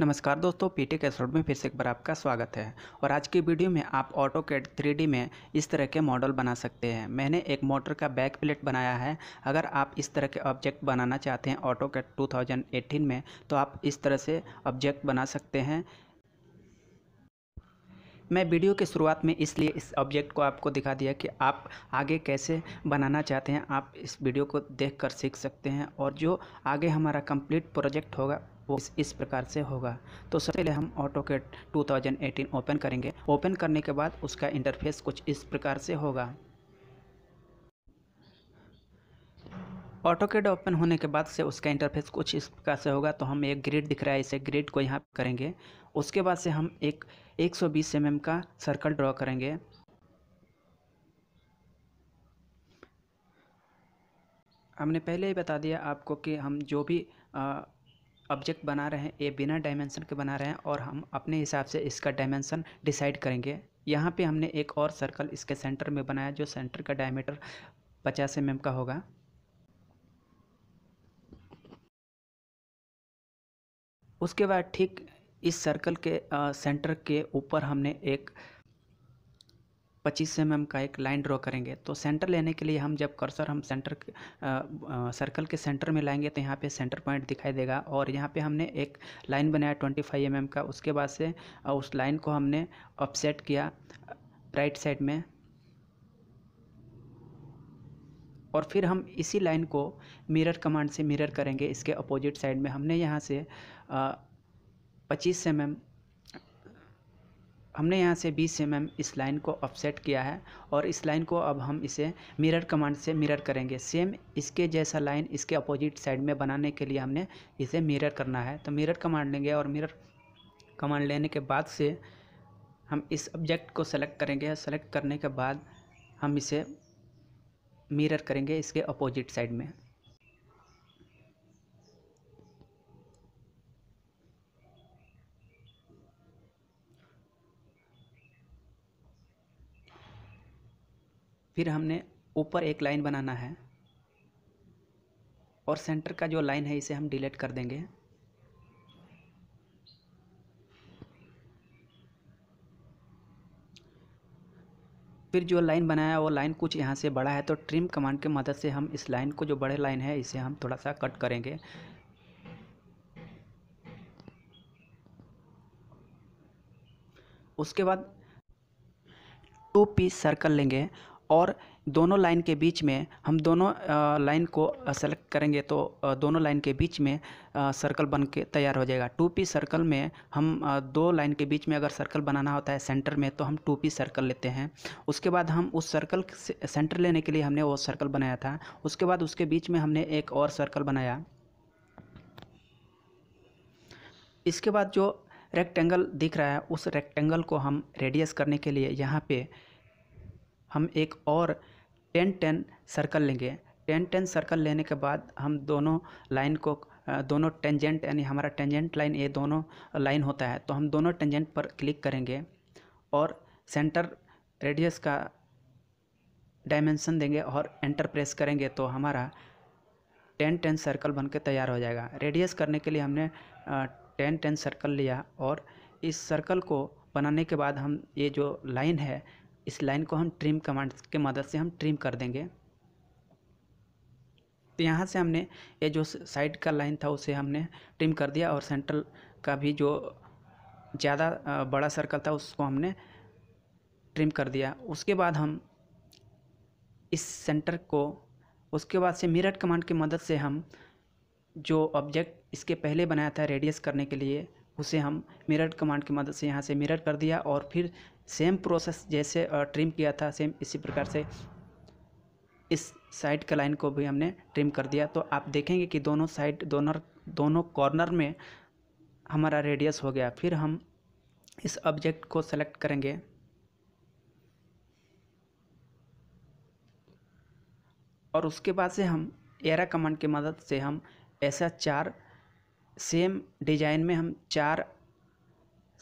नमस्कार दोस्तों पीटेक एसोड में फिर से एक बार आपका स्वागत है और आज की वीडियो में आप ऑटो कैड थ्री में इस तरह के मॉडल बना सकते हैं मैंने एक मोटर का बैक प्लेट बनाया है अगर आप इस तरह के ऑब्जेक्ट बनाना चाहते हैं ऑटो कैड टू में तो आप इस तरह से ऑब्जेक्ट बना सकते हैं मैं वीडियो के शुरुआत में इसलिए इस ऑब्जेक्ट को आपको दिखा दिया कि आप आगे कैसे बनाना चाहते हैं आप इस वीडियो को देख कर सीख सकते हैं और जो आगे हमारा कंप्लीट प्रोजेक्ट होगा वो इस, इस प्रकार से होगा तो सबसे पहले हम ऑटो के टू ओपन करेंगे ओपन करने के बाद उसका इंटरफेस कुछ इस प्रकार से होगा ऑटो कैड ओपन होने के बाद से उसका इंटरफेस कुछ इस प्रकार से होगा तो हम एक ग्रिड दिख रहा है इसे ग्रिड को यहाँ करेंगे उसके बाद से हम एक 120 सौ mm का सर्कल ड्रॉ करेंगे हमने पहले ही बता दिया आपको कि हम जो भी ऑब्जेक्ट बना रहे हैं ये बिना डायमेंसन के बना रहे हैं और हम अपने हिसाब से इसका डायमेंसन डिसाइड करेंगे यहाँ पे हमने एक और सर्कल इसके सेंटर में बनाया जो सेंटर का डायमीटर पचास एम का होगा उसके बाद ठीक इस सर्कल के आ, सेंटर के ऊपर हमने एक पच्चीस एम एम का एक लाइन ड्रॉ करेंगे तो सेंटर लेने के लिए हम जब कर्सर हम सेंटर आ, आ, सर्कल के सेंटर में लाएंगे तो यहाँ पे सेंटर पॉइंट दिखाई देगा और यहाँ पे हमने एक लाइन बनाया ट्वेंटी फाइव एम एम का उसके बाद से उस लाइन को हमने अपसेट किया राइट साइड में और फिर हम इसी लाइन को मिरर कमांड से मिरर करेंगे इसके अपोजिट साइड में हमने यहाँ से पच्चीस एम एम हमने यहाँ से 20 एम mm इस लाइन को अपसेट किया है और इस लाइन को अब हम इसे मिरर कमांड से मिरर करेंगे सेम इसके जैसा लाइन इसके अपोजिट साइड में बनाने के लिए हमने इसे मिरर करना है तो मिरर कमांड लेंगे और मिरर कमांड लेने के बाद से हम इस ऑब्जेक्ट को सेलेक्ट करेंगे सेलेक्ट करने के बाद हम इसे मिरर करेंगे इसके अपोजिट साइड में फिर हमने ऊपर एक लाइन बनाना है और सेंटर का जो लाइन है इसे हम डिलीट कर देंगे फिर जो लाइन बनाया वो लाइन कुछ यहाँ से बड़ा है तो ट्रिम कमांड की मदद से हम इस लाइन को जो बड़े लाइन है इसे हम थोड़ा सा कट करेंगे उसके बाद टू पीस सर्कल लेंगे और दोनों लाइन के बीच में हम दोनों लाइन को सेलेक्ट करेंगे तो दोनों लाइन के बीच में सर्कल बन के तैयार हो जाएगा टू पी सर्कल में हम दो लाइन के बीच में अगर सर्कल बनाना होता है सेंटर में तो हम टू पी सर्कल लेते हैं उसके बाद हम उस सर्कल से सेंटर लेने के लिए हमने वो सर्कल बनाया था उसके बाद उसके बीच में हमने एक और सर्कल बनाया इसके बाद जो रेक्टेंगल दिख रहा है उस रेक्टेंगल को हम रेडियस करने के लिए यहाँ पे हम एक और टेन टेन सर्कल लेंगे टेन टेन सर्कल लेने के बाद हम दोनों लाइन को दोनों टेंजेंट यानी हमारा टेंजेंट लाइन ये दोनों लाइन होता है तो हम दोनों टेंजेंट पर क्लिक करेंगे और सेंटर रेडियस का डायमेंशन देंगे और एंटर प्रेस करेंगे तो हमारा टेन टेन सर्कल बनके तैयार हो जाएगा रेडियस करने के लिए हमने टेन टेन सर्कल लिया और इस सर्कल को बनाने के बाद हम ये जो लाइन है इस लाइन को हम ट्रिम कमांड के मदद से हम ट्रिम कर देंगे तो यहाँ से हमने ये जो साइड का लाइन था उसे हमने ट्रिम कर दिया और सेंट्रल का भी जो ज़्यादा बड़ा सर्कल था उसको हमने ट्रिम कर दिया उसके बाद हम इस सेंटर को उसके बाद से मिरर कमांड की मदद से हम जो ऑब्जेक्ट इसके पहले बनाया था रेडियस करने के लिए उसे हम मिरट कमांड की मदद से यहाँ से मिरट कर दिया और फिर सेम प्रोसेस जैसे ट्रिम किया था सेम इसी प्रकार से इस साइड का लाइन को भी हमने ट्रिम कर दिया तो आप देखेंगे कि दोनों साइड दोनों दोनों कॉर्नर में हमारा रेडियस हो गया फिर हम इस ऑब्जेक्ट को सेलेक्ट करेंगे और उसके बाद से हम एरा कमांड की मदद से हम ऐसा चार सेम डिजाइन में हम चार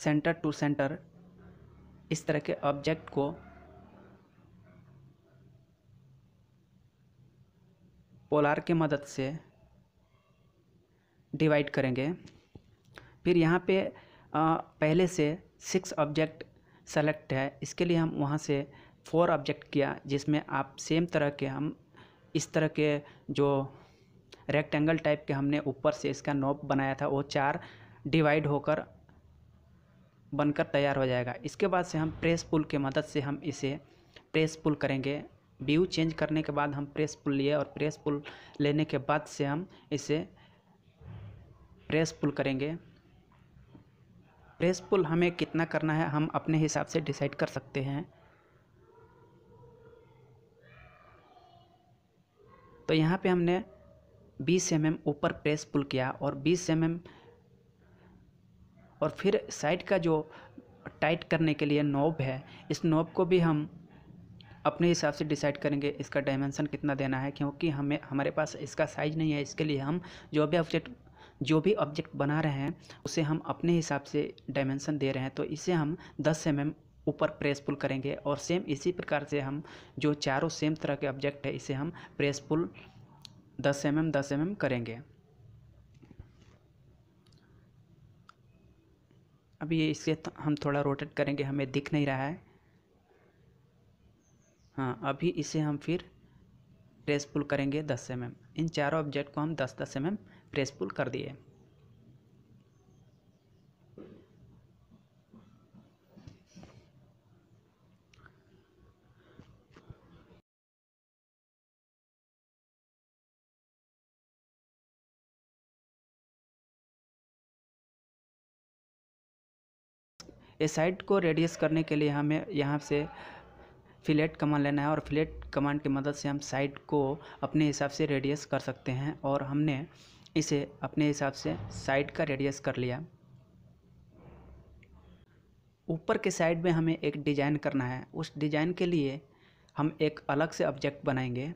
सेंटर टू सेंटर इस तरह के ऑब्जेक्ट को पोलार के मदद से डिवाइड करेंगे फिर यहाँ पे आ, पहले से सिक्स ऑब्जेक्ट सेलेक्ट है इसके लिए हम वहाँ से फोर ऑब्जेक्ट किया जिसमें आप सेम तरह के हम इस तरह के जो रेक्टेंगल टाइप के हमने ऊपर से इसका नोप बनाया था वो चार डिवाइड होकर बनकर तैयार हो जाएगा इसके बाद से हम प्रेस पुल के मदद से हम इसे प्रेस पुल करेंगे व्यू चेंज करने के बाद हम प्रेस पुल लिए और प्रेस पुल लेने के बाद से हम इसे प्रेस पुल करेंगे प्रेस पुल हमें कितना करना है हम अपने हिसाब से डिसाइड कर सकते हैं तो यहाँ पे हमने 20 एम mm ऊपर प्रेस पुल किया और 20 एम mm और फिर साइड का जो टाइट करने के लिए नोब है इस नोब को भी हम अपने हिसाब से डिसाइड करेंगे इसका डायमेंसन कितना देना है क्योंकि हमें हमारे पास इसका साइज़ नहीं है इसके लिए हम जो भी ऑब्जेक्ट जो भी ऑब्जेक्ट बना रहे हैं उसे हम अपने हिसाब से डायमेंसन दे रहे हैं तो इसे हम 10 एम ऊपर प्रेस पुल करेंगे और सेम इसी प्रकार से हम जो चारों सेम तरह के ऑब्जेक्ट है इसे हम प्रेस पुल दस एम एम दस एम करेंगे अब ये इसे हम थोड़ा रोटेट करेंगे हमें दिख नहीं रहा है हाँ अभी इसे हम फिर प्रेस पुल करेंगे दस एम mm। इन चारों ऑब्जेक्ट को हम दस दस एम प्रेस पुल कर दिए इस साइड को रेडियस करने के लिए हमें यहाँ से फिलेट कमांड लेना है और फिलेट कमांड की मदद से हम साइड को अपने हिसाब से रेडियस कर सकते हैं और हमने इसे अपने हिसाब से साइड का रेडियस कर लिया ऊपर के साइड में हमें एक डिज़ाइन करना है उस डिज़ाइन के लिए हम एक अलग से ऑब्जेक्ट बनाएंगे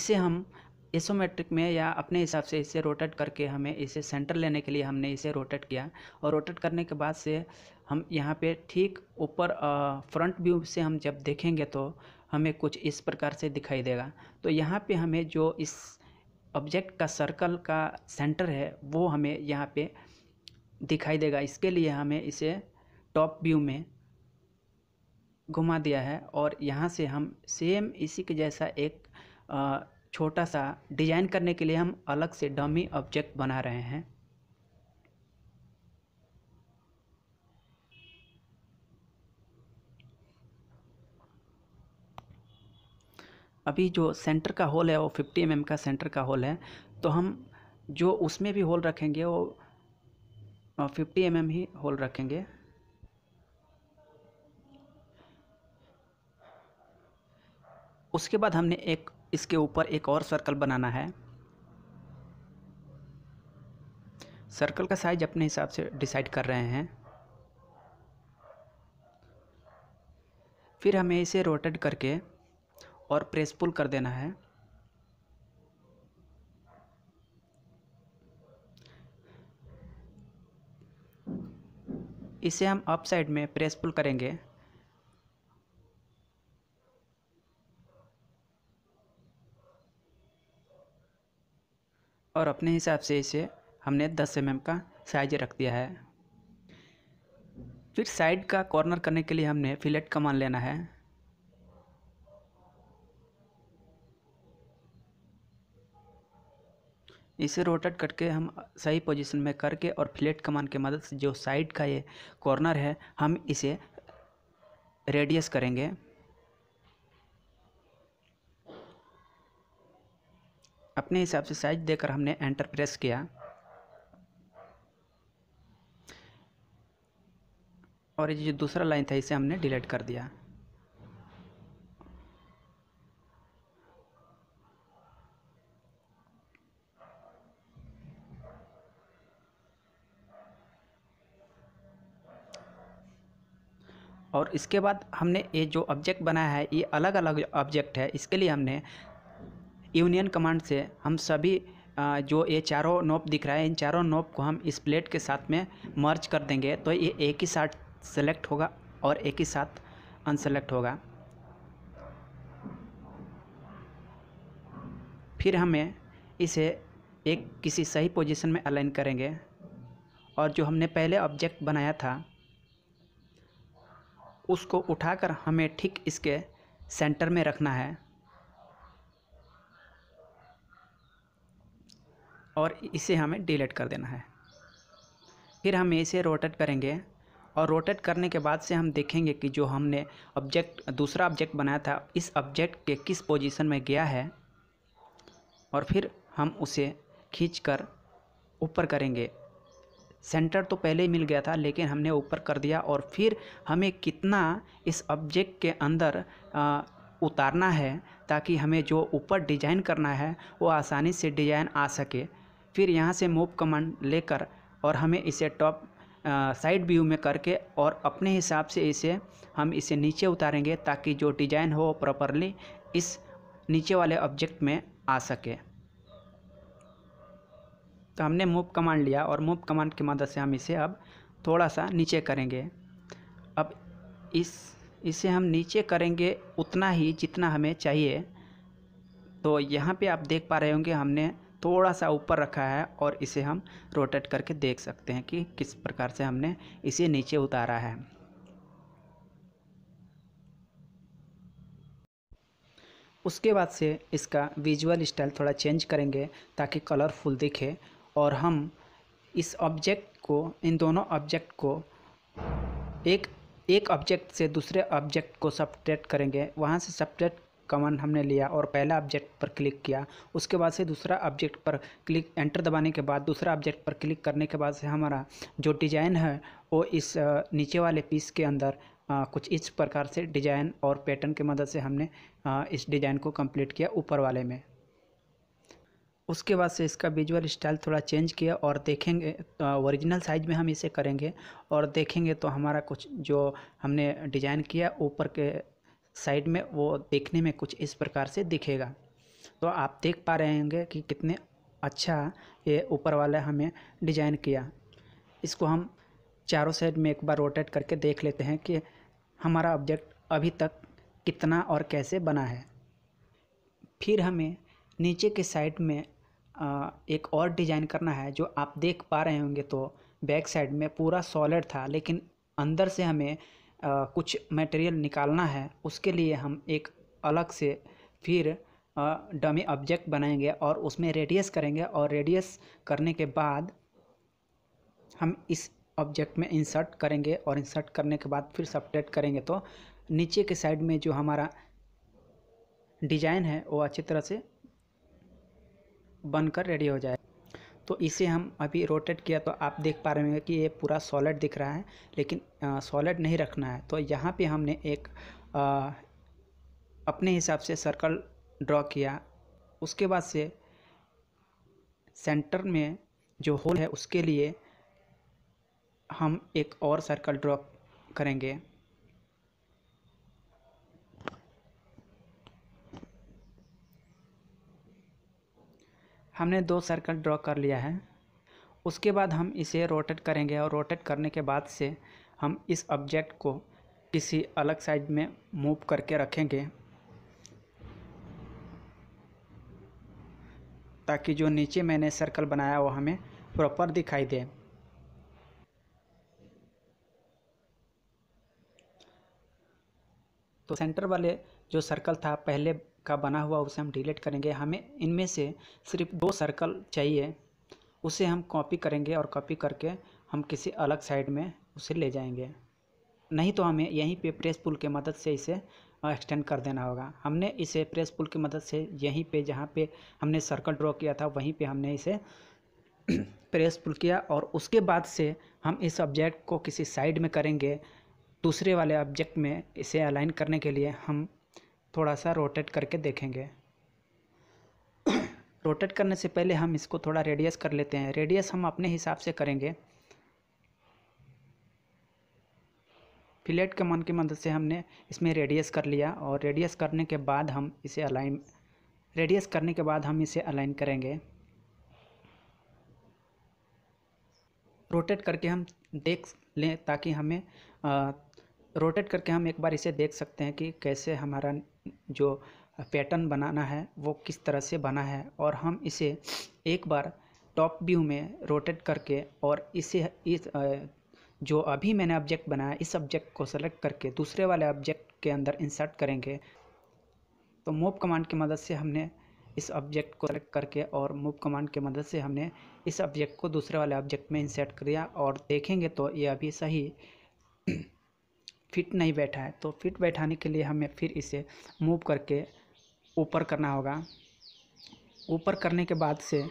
इसे हम इसोमेट्रिक में या अपने हिसाब से इसे रोटेट करके हमें इसे सेंटर लेने के लिए हमने इसे रोटेट किया और रोटेट करने के बाद से हम यहाँ पे ठीक ऊपर फ्रंट व्यू से हम जब देखेंगे तो हमें कुछ इस प्रकार से दिखाई देगा तो यहाँ पे हमें जो इस ऑब्जेक्ट का सर्कल का सेंटर है वो हमें यहाँ पे दिखाई देगा इसके लिए हमें इसे टॉप व्यू में घुमा दिया है और यहाँ से हम सेम इसी के जैसा एक छोटा सा डिज़ाइन करने के लिए हम अलग से डमी ऑब्जेक्ट बना रहे हैं अभी जो सेंटर का होल है वो 50 एम का सेंटर का होल है तो हम जो उसमें भी होल रखेंगे वो 50 एम ही होल रखेंगे उसके बाद हमने एक इसके ऊपर एक और सर्कल बनाना है सर्कल का साइज अपने हिसाब से डिसाइड कर रहे हैं फिर हमें इसे रोटेट करके और प्रेस पुल कर देना है इसे हम अप साइड में प्रेस पुल करेंगे और अपने हिसाब से इसे हमने 10 एम का साइज रख दिया है फिर साइड का कॉर्नर करने के लिए हमने फिलेट का मान लेना है इसे रोटेट करके हम सही पोजीशन में करके और फ्लेट कमान के मदद से जो साइड का ये कॉर्नर है हम इसे रेडियस करेंगे अपने हिसाब से साइज देकर हमने एंटर प्रेस किया और ये जो दूसरा लाइन था इसे हमने डिलीट कर दिया और इसके बाद हमने ये जो ऑब्जेक्ट बनाया है ये अलग अलग ऑब्जेक्ट है इसके लिए हमने यूनियन कमांड से हम सभी जो ये चारों नोप दिख रहा है इन चारों नोप को हम इस प्लेट के साथ में मर्ज कर देंगे तो ये एक ही साथ सेलेक्ट होगा और एक ही साथ अनसेलेक्ट होगा फिर हमें इसे एक किसी सही पोजीशन में अलाइन करेंगे और जो हमने पहले ऑब्जेक्ट बनाया था उसको उठाकर हमें ठीक इसके सेंटर में रखना है और इसे हमें डिलीट कर देना है फिर हम इसे रोटेट करेंगे और रोटेट करने के बाद से हम देखेंगे कि जो हमने ऑब्जेक्ट दूसरा ऑब्जेक्ट बनाया था इस ऑब्जेक्ट के किस पोजीशन में गया है और फिर हम उसे खींच कर ऊपर करेंगे सेंटर तो पहले ही मिल गया था लेकिन हमने ऊपर कर दिया और फिर हमें कितना इस ऑब्जेक्ट के अंदर आ, उतारना है ताकि हमें जो ऊपर डिजाइन करना है वो आसानी से डिजाइन आ सके फिर यहाँ से मूव कमांड लेकर और हमें इसे टॉप साइड व्यू में करके और अपने हिसाब से इसे हम इसे नीचे उतारेंगे ताकि जो डिज़ाइन हो प्रॉपरली इस नीचे वाले ऑब्जेक्ट में आ सके तो हमने मूव कमांड लिया और मूव कमांड की मदद से हम इसे अब थोड़ा सा नीचे करेंगे अब इस इसे हम नीचे करेंगे उतना ही जितना हमें चाहिए तो यहाँ पे आप देख पा रहे होंगे हमने थोड़ा सा ऊपर रखा है और इसे हम रोटेट करके देख सकते हैं कि किस प्रकार से हमने इसे नीचे उतारा है उसके बाद से इसका विजुअल स्टाइल थोड़ा चेंज करेंगे ताकि कलरफुल दिखे और हम इस ऑब्जेक्ट को इन दोनों ऑब्जेक्ट को एक एक ऑब्जेक्ट से दूसरे ऑब्जेक्ट को सपरेट करेंगे वहाँ से सब्ट्रैक्ट कमान हमने लिया और पहला ऑब्जेक्ट पर क्लिक किया उसके बाद से दूसरा ऑब्जेक्ट पर क्लिक एंटर दबाने के बाद दूसरा ऑब्जेक्ट पर क्लिक करने के बाद से हमारा जो डिज़ाइन है वो इस नीचे वाले पीस के अंदर आ, कुछ इस प्रकार से डिज़ाइन और पैटर्न के मदद से हमने आ, इस डिज़ाइन को कंप्लीट किया ऊपर वाले में उसके बाद से इसका विजुअल स्टाइल थोड़ा चेंज किया और देखेंगे ओरिजिनल साइज में हम इसे करेंगे और देखेंगे तो हमारा कुछ जो हमने डिज़ाइन किया ऊपर के साइड में वो देखने में कुछ इस प्रकार से दिखेगा तो आप देख पा रहे होंगे कि कितने अच्छा ये ऊपर वाला हमें डिजाइन किया इसको हम चारों साइड में एक बार रोटेट करके देख लेते हैं कि हमारा ऑब्जेक्ट अभी तक कितना और कैसे बना है फिर हमें नीचे के साइड में एक और डिज़ाइन करना है जो आप देख पा रहे होंगे तो बैक साइड में पूरा सॉलिड था लेकिन अंदर से हमें आ, कुछ मटेरियल निकालना है उसके लिए हम एक अलग से फिर डमी ऑब्जेक्ट बनाएंगे और उसमें रेडियस करेंगे और रेडियस करने के बाद हम इस ऑब्जेक्ट में इंसर्ट करेंगे और इंसर्ट करने के बाद फिर सपरेट करेंगे तो नीचे के साइड में जो हमारा डिजाइन है वो अच्छी तरह से बनकर रेडी हो जाए तो इसे हम अभी रोटेट किया तो आप देख पा रहे होंगे कि ये पूरा सॉलिड दिख रहा है लेकिन सॉलिड नहीं रखना है तो यहाँ पे हमने एक आ, अपने हिसाब से सर्कल ड्रॉ किया उसके बाद से सेंटर में जो होल है उसके लिए हम एक और सर्कल ड्रॉ करेंगे हमने दो सर्कल ड्रॉ कर लिया है उसके बाद हम इसे रोटेट करेंगे और रोटेट करने के बाद से हम इस ऑब्जेक्ट को किसी अलग साइड में मूव करके रखेंगे ताकि जो नीचे मैंने सर्कल बनाया वो हमें प्रॉपर दिखाई दे तो सेंटर वाले जो सर्कल था पहले का बना हुआ उसे हम डिलीट करेंगे हमें इनमें से सिर्फ दो सर्कल चाहिए उसे हम कॉपी करेंगे और कॉपी करके हम किसी अलग साइड में उसे ले जाएंगे नहीं तो हमें यहीं पे प्रेस पुल के मदद से इसे एक्सटेंड कर देना होगा हमने इसे प्रेस पुल की मदद से यहीं पे जहाँ पे हमने सर्कल ड्रॉ किया था वहीं पे हमने इसे प्रेस पुल किया और उसके बाद से हम इस ऑब्जेक्ट को किसी साइड में करेंगे दूसरे वाले ऑब्जेक्ट में इसे अलाइन करने के लिए हम थोड़ा सा रोटेट करके देखेंगे रोटेट करने से पहले हम इसको थोड़ा रेडियस कर लेते हैं रेडियस हम अपने हिसाब से करेंगे फिलेट कमान की मदद से हमने इसमें रेडियस कर लिया और रेडियस करने के बाद हम इसे अलाइन रेडियस करने के बाद हम इसे अलाइन करेंगे रोटेट करके हम देख लें ताकि हमें आ, रोटेट करके हम एक बार इसे देख सकते हैं कि कैसे हमारा जो पैटर्न बनाना है वो किस तरह से बना है और हम इसे एक बार टॉप व्यू में रोटेट करके और इसे इस जो अभी मैंने ऑब्जेक्ट बनाया इस ऑब्जेक्ट को सेलेक्ट करके दूसरे वाले ऑब्जेक्ट के अंदर इंसर्ट करेंगे तो मूव कमांड की मदद से हमने इस ऑब्जेक्ट को सेलेक्ट करके और मूव कमांड की मदद से हमने इस ऑब्जेक्ट को दूसरे वाले ऑब्जेक्ट में इंसर्ट कर दिया और देखेंगे तो ये अभी सही फिट नहीं बैठा है तो फिट बैठाने के लिए हमें फिर इसे मूव करके ऊपर करना होगा ऊपर करने के बाद से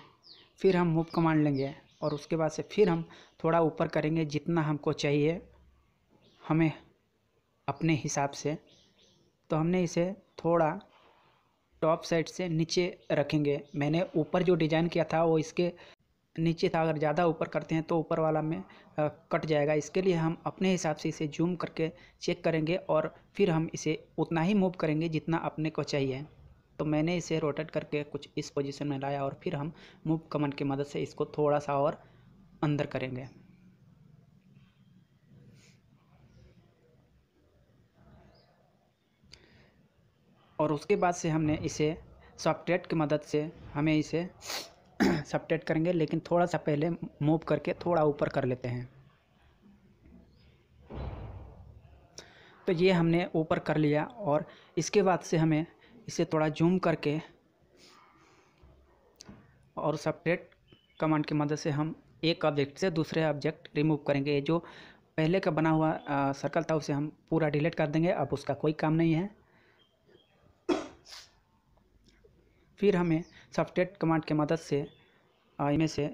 फिर हम मूव कमांड लेंगे और उसके बाद से फिर हम थोड़ा ऊपर करेंगे जितना हमको चाहिए हमें अपने हिसाब से तो हमने इसे थोड़ा टॉप साइड से नीचे रखेंगे मैंने ऊपर जो डिज़ाइन किया था वो इसके नीचे था अगर ज़्यादा ऊपर करते हैं तो ऊपर वाला में आ, कट जाएगा इसके लिए हम अपने हिसाब से इसे जूम करके चेक करेंगे और फिर हम इसे उतना ही मूव करेंगे जितना अपने को चाहिए तो मैंने इसे रोटेट करके कुछ इस पोजीशन में लाया और फिर हम मूव कमांड की मदद से इसको थोड़ा सा और अंदर करेंगे और उसके बाद से हमने इसे सॉफ्टवेयर की मदद से हमें इसे सपटेट करेंगे लेकिन थोड़ा सा पहले मूव करके थोड़ा ऊपर कर लेते हैं तो ये हमने ऊपर कर लिया और इसके बाद से हमें इसे थोड़ा जूम करके और सपरेट कमांड की मदद से हम एक ऑब्जेक्ट से दूसरे ऑब्जेक्ट रिमूव करेंगे जो पहले का बना हुआ सर्कल था उसे हम पूरा डिलीट कर देंगे अब उसका कोई काम नहीं है फिर हमें सबस्टेट कमांड के मदद से इनमें से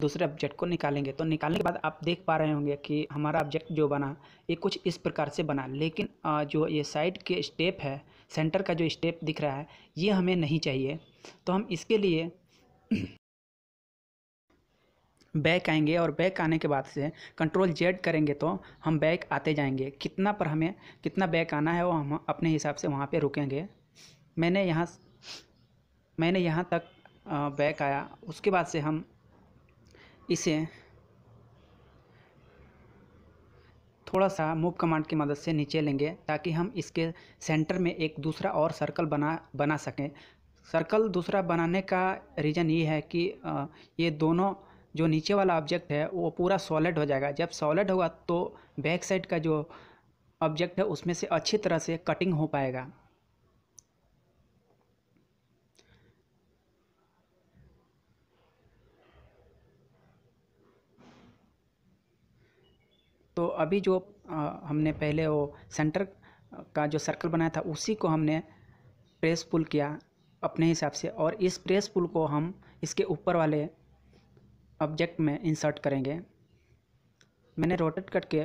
दूसरे ऑब्जेक्ट को निकालेंगे तो निकालने के बाद आप देख पा रहे होंगे कि हमारा ऑब्जेक्ट जो बना ये कुछ इस प्रकार से बना लेकिन जो ये साइड के स्टेप है सेंटर का जो स्टेप दिख रहा है ये हमें नहीं चाहिए तो हम इसके लिए बैक आएंगे और बैक आने के बाद से कंट्रोल जेड करेंगे तो हम बैक आते जाएंगे कितना पर हमें कितना बैक आना है वो हम अपने हिसाब से वहाँ पे रुकेंगे मैंने यहाँ मैंने यहाँ तक बैक आया उसके बाद से हम इसे थोड़ा सा मूव कमांड की मदद से नीचे लेंगे ताकि हम इसके सेंटर में एक दूसरा और सर्कल बना बना सकें सर्कल दूसरा बनाने का रीज़न ये है कि ये दोनों जो नीचे वाला ऑब्जेक्ट है वो पूरा सॉलिड हो जाएगा जब सॉलिड होगा तो बैक साइड का जो ऑब्जेक्ट है उसमें से अच्छी तरह से कटिंग हो पाएगा अभी जो हमने पहले वो सेंटर का जो सर्कल बनाया था उसी को हमने प्रेस पुल किया अपने हिसाब से और इस प्रेस पुल को हम इसके ऊपर वाले ऑब्जेक्ट में इंसर्ट करेंगे मैंने रोटेट करके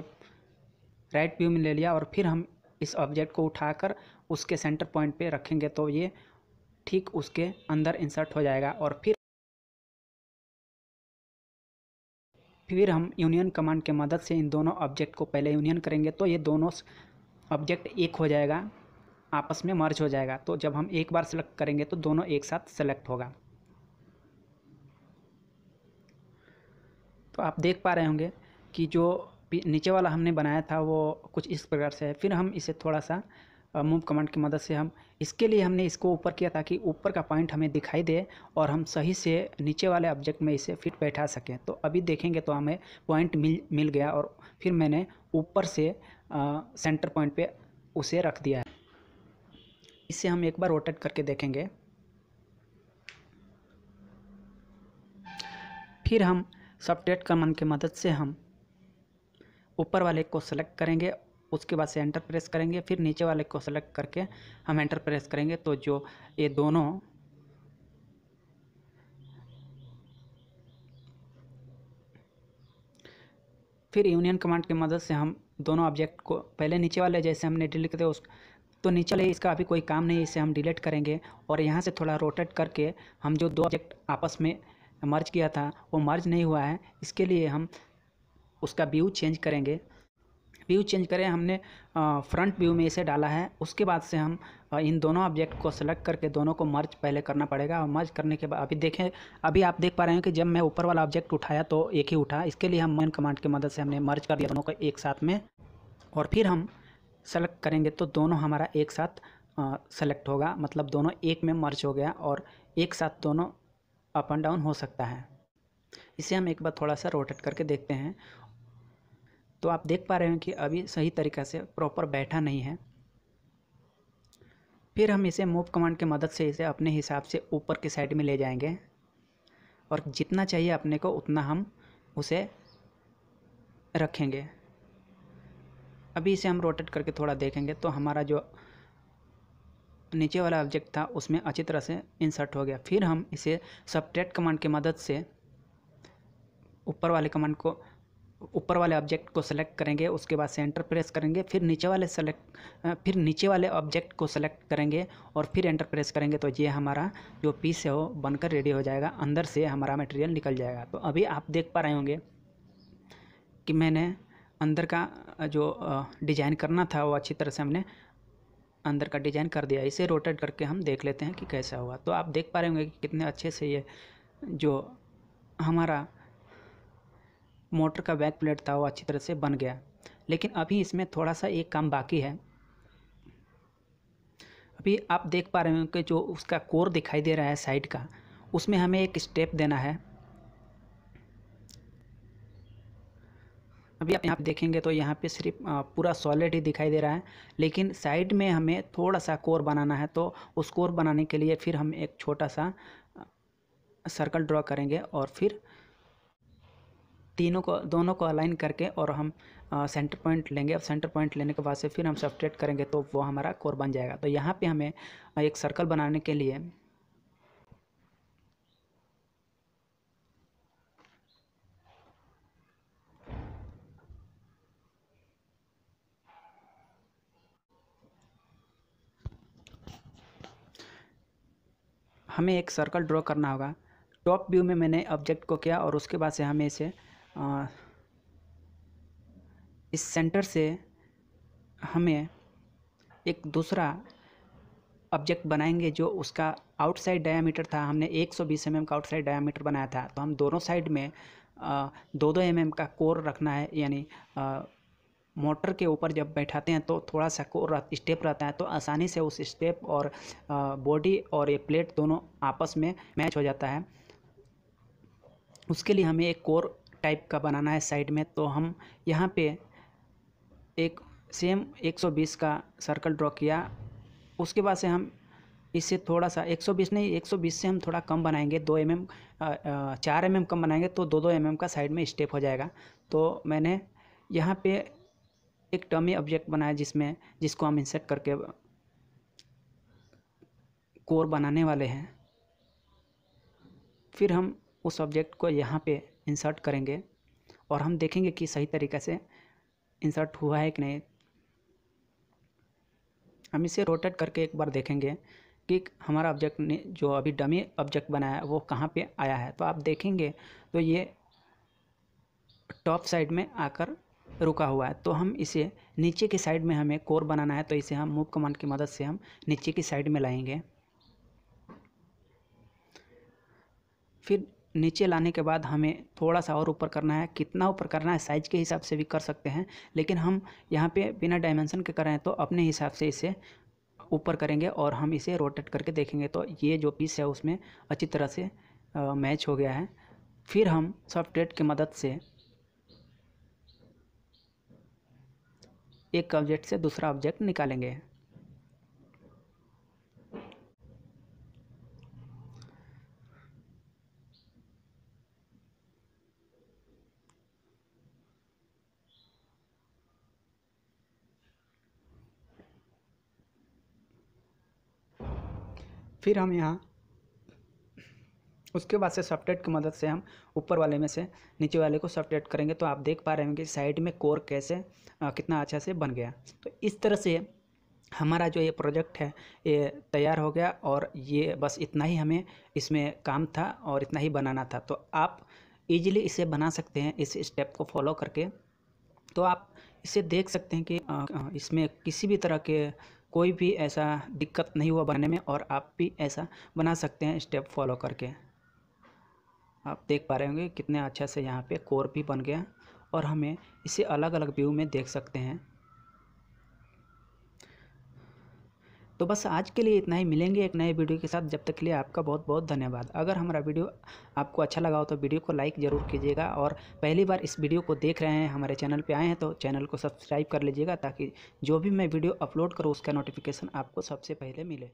राइट व्यू में ले लिया और फिर हम इस ऑब्जेक्ट को उठाकर उसके सेंटर पॉइंट पे रखेंगे तो ये ठीक उसके अंदर इंसर्ट हो जाएगा और फिर फिर हम यूनियन कमांड के मदद से इन दोनों ऑब्जेक्ट को पहले यूनियन करेंगे तो ये दोनों ऑब्जेक्ट एक हो जाएगा आपस में मर्ज हो जाएगा तो जब हम एक बार सेलेक्ट करेंगे तो दोनों एक साथ सेलेक्ट होगा तो आप देख पा रहे होंगे कि जो नीचे वाला हमने बनाया था वो कुछ इस प्रकार से है फिर हम इसे थोड़ा सा मूव कमांड की मदद से हम इसके लिए हमने इसको ऊपर किया ताकि ऊपर का पॉइंट हमें दिखाई दे और हम सही से नीचे वाले ऑब्जेक्ट में इसे फिट बैठा सकें तो अभी देखेंगे तो हमें पॉइंट मिल मिल गया और फिर मैंने ऊपर से आ, सेंटर पॉइंट पे उसे रख दिया है इसे हम एक बार रोटेट करके देखेंगे फिर हम सब्टेट कमांड की मदद से हम ऊपर वाले को सेलेक्ट करेंगे उसके बाद से एंटर प्रेस करेंगे फिर नीचे वाले को सेलेक्ट करके हम एंटर प्रेस करेंगे तो जो ये दोनों फिर यूनियन कमांड की मदद से हम दोनों ऑब्जेक्ट को पहले नीचे वाले जैसे हमने डिलीट किया उस तो नीचे वाले इसका अभी कोई काम नहीं है इसे हम डिलीट करेंगे और यहाँ से थोड़ा रोटेट करके हम जो दो ऑब्जेक्ट आपस में मर्ज किया था वो मर्ज नहीं हुआ है इसके लिए हम उसका व्यू चेंज करेंगे व्यू चेंज करें हमने फ्रंट व्यू में इसे डाला है उसके बाद से हम इन दोनों ऑब्जेक्ट को सेलेक्ट करके दोनों को मर्ज पहले करना पड़ेगा और मर्ज करने के बाद अभी देखें अभी आप देख पा रहे हैं कि जब मैं ऊपर वाला ऑब्जेक्ट उठाया तो एक ही उठा इसके लिए हम मेन कमांड की मदद से हमने मर्ज कर दिया दोनों को एक साथ में और फिर हम सेलेक्ट करेंगे तो दोनों हमारा एक साथ सेलेक्ट होगा मतलब दोनों एक में मर्ज हो गया और एक साथ दोनों अप एंड डाउन हो सकता है इसे हम एक बार थोड़ा सा रोटेट करके देखते हैं तो आप देख पा रहे हो कि अभी सही तरीक़े से प्रॉपर बैठा नहीं है फिर हम इसे मूव कमांड के मदद से इसे अपने हिसाब से ऊपर की साइड में ले जाएंगे और जितना चाहिए अपने को उतना हम उसे रखेंगे अभी इसे हम रोटेट करके थोड़ा देखेंगे तो हमारा जो नीचे वाला ऑब्जेक्ट था उसमें अच्छी तरह से इंसर्ट हो गया फिर हम इसे सब्ट्रैक्ट कमांड की मदद से ऊपर वाले कमांड को ऊपर वाले ऑब्जेक्ट को सेलेक्ट करेंगे उसके बाद सेंटर प्रेस करेंगे फिर नीचे वाले सेलेक्ट फिर नीचे वाले ऑब्जेक्ट को सेलेक्ट करेंगे और फिर एंटर प्रेस करेंगे तो ये हमारा जो पीस है वो बनकर रेडी हो जाएगा अंदर से हमारा मटेरियल निकल जाएगा तो अभी आप देख पा रहे होंगे कि मैंने अंदर का जो डिज़ाइन करना था वो अच्छी तरह से हमने अंदर का डिज़ाइन कर दिया इसे रोटेट करके हम देख लेते हैं कि कैसा हुआ तो आप देख पा रहे होंगे कि कितने अच्छे से ये जो हमारा मोटर का बैक प्लेट था वो अच्छी तरह से बन गया लेकिन अभी इसमें थोड़ा सा एक काम बाकी है अभी आप देख पा रहे हो कि जो उसका कोर दिखाई दे रहा है साइड का उसमें हमें एक स्टेप देना है अभी आप यहाँ देखेंगे तो यहाँ पे सिर्फ पूरा सॉलिड ही दिखाई दे रहा है लेकिन साइड में हमें थोड़ा सा कोर बनाना है तो उस कोर बनाने के लिए फिर हम एक छोटा सा सर्कल ड्रॉ करेंगे और फिर तीनों को दोनों को अलाइन करके और हम सेंटर पॉइंट लेंगे अब सेंटर पॉइंट लेने के बाद से फिर हम सब्ट्रेट करेंगे तो वो हमारा कोर बन जाएगा तो यहाँ पे हमें एक सर्कल बनाने के लिए हमें एक सर्कल ड्रॉ करना होगा टॉप व्यू में मैंने ऑब्जेक्ट को किया और उसके बाद से हमें इसे इस सेंटर से हमें एक दूसरा ऑब्जेक्ट बनाएंगे जो उसका आउटसाइड डायामीटर था हमने 120 सौ mm का आउटसाइड डायामीटर बनाया था तो हम दोनों साइड में आ, दो दो एम mm का कोर रखना है यानी मोटर के ऊपर जब बैठाते हैं तो थोड़ा सा कोर स्टेप रहता है तो आसानी से उस स्टेप और बॉडी और ये प्लेट दोनों आपस में मैच हो जाता है उसके लिए हमें एक कोर टाइप का बनाना है साइड में तो हम यहाँ पे एक सेम 120 का सर्कल ड्रॉ किया उसके बाद से हम इससे थोड़ा सा 120 नहीं 120 से हम थोड़ा कम बनाएंगे दो एम mm, एम चार एम mm कम बनाएंगे तो दो दो एम mm का साइड में स्टेप हो जाएगा तो मैंने यहाँ पे एक टर्मी ऑब्जेक्ट बनाया जिसमें जिसको हम इंसर्ट करके कोर बनाने वाले हैं फिर हम उस ऑब्जेक्ट को यहाँ पे इंसर्ट करेंगे और हम देखेंगे कि सही तरीके से इंसर्ट हुआ है कि नहीं हम इसे रोटेट करके एक बार देखेंगे कि हमारा ऑब्जेक्ट ने जो अभी डमी ऑब्जेक्ट बनाया है वो कहाँ पे आया है तो आप देखेंगे तो ये टॉप साइड में आकर रुका हुआ है तो हम इसे नीचे की साइड में हमें कोर बनाना है तो इसे हम मूव कमांड की मदद से हम नीचे की साइड में लाएंगे फिर नीचे लाने के बाद हमें थोड़ा सा और ऊपर करना है कितना ऊपर करना है साइज के हिसाब से भी कर सकते हैं लेकिन हम यहाँ पे बिना डायमेंशन के कर रहे हैं तो अपने हिसाब से इसे ऊपर करेंगे और हम इसे रोटेट करके देखेंगे तो ये जो पीस है उसमें अच्छी तरह से मैच हो गया है फिर हम सॉफ्टवेयर की मदद से एक ऑब्जेक्ट से दूसरा ऑब्जेक्ट निकालेंगे फिर हम यहाँ उसके बाद से सॉफ्टवेयर की मदद से हम ऊपर वाले में से नीचे वाले को सॉफ्टवेयर करेंगे तो आप देख पा रहे होंगे साइड में कोर कैसे आ, कितना अच्छा से बन गया तो इस तरह से हमारा जो ये प्रोजेक्ट है ये तैयार हो गया और ये बस इतना ही हमें इसमें काम था और इतना ही बनाना था तो आप इजीली इसे बना सकते हैं इस स्टेप को फॉलो करके तो आप इसे देख सकते हैं कि इसमें किसी भी तरह के कोई भी ऐसा दिक्कत नहीं हुआ बनाने में और आप भी ऐसा बना सकते हैं स्टेप फॉलो करके आप देख पा रहे होंगे कितने अच्छा से यहाँ पे कोर भी बन गया और हमें इसे अलग अलग व्यू में देख सकते हैं तो बस आज के लिए इतना ही मिलेंगे एक नए वीडियो के साथ जब तक के लिए आपका बहुत बहुत धन्यवाद अगर हमारा वीडियो आपको अच्छा लगा हो तो वीडियो को लाइक ज़रूर कीजिएगा और पहली बार इस वीडियो को देख रहे हैं हमारे चैनल पर आए हैं तो चैनल को सब्सक्राइब कर लीजिएगा ताकि जो भी मैं वीडियो अपलोड करूँ उसका नोटिफिकेशन आपको सबसे पहले मिले